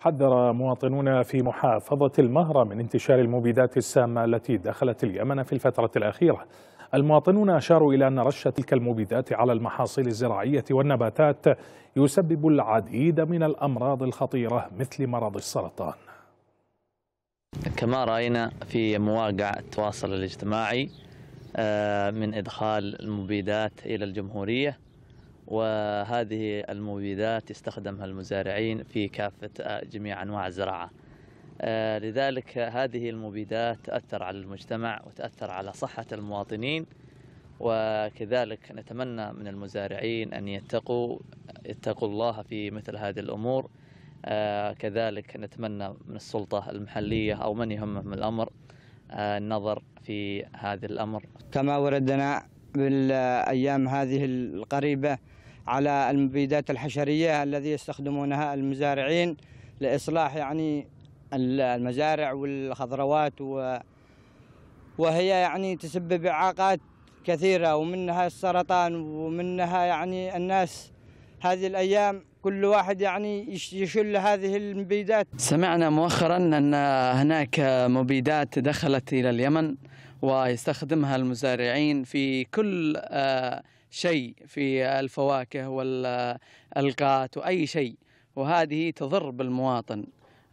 حذر مواطنون في محافظة المهرة من انتشار المبيدات السامة التي دخلت اليمن في الفترة الأخيرة المواطنون أشاروا إلى أن رش تلك المبيدات على المحاصيل الزراعية والنباتات يسبب العديد من الأمراض الخطيرة مثل مرض السرطان كما رأينا في مواقع التواصل الاجتماعي آه، من إدخال المبيدات إلى الجمهورية وهذه المبيدات يستخدمها المزارعين في كافة آه، جميع أنواع الزراعة آه، لذلك هذه المبيدات تأثر على المجتمع وتأثر على صحة المواطنين وكذلك نتمنى من المزارعين أن يتقوا يتقوا الله في مثل هذه الأمور آه، كذلك نتمنى من السلطة المحلية أو من يهمهم الأمر النظر في هذا الأمر كما وردنا بالأيام هذه القريبة على المبيدات الحشرية الذي يستخدمونها المزارعين لإصلاح يعني المزارع والخضروات و وهي يعني تسبب إعاقات كثيرة ومنها السرطان ومنها يعني الناس هذه الأيام كل واحد يعني يشل هذه المبيدات سمعنا مؤخرا أن هناك مبيدات دخلت إلى اليمن ويستخدمها المزارعين في كل آه، شيء في الفواكه والألقات وأي شيء وهذه تضر بالمواطن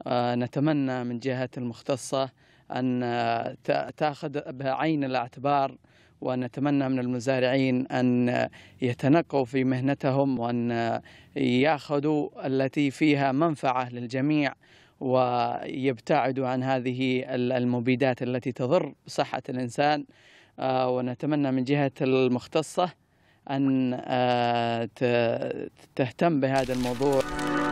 آه، نتمنى من جهة المختصة أن آه، تأخذ بعين الاعتبار ونتمنى من المزارعين أن يتنقوا في مهنتهم وأن يأخذوا التي فيها منفعة للجميع ويبتعدوا عن هذه المبيدات التي تضر بصحة الإنسان آه، ونتمنى من جهة المختصة أن آه، تهتم بهذا الموضوع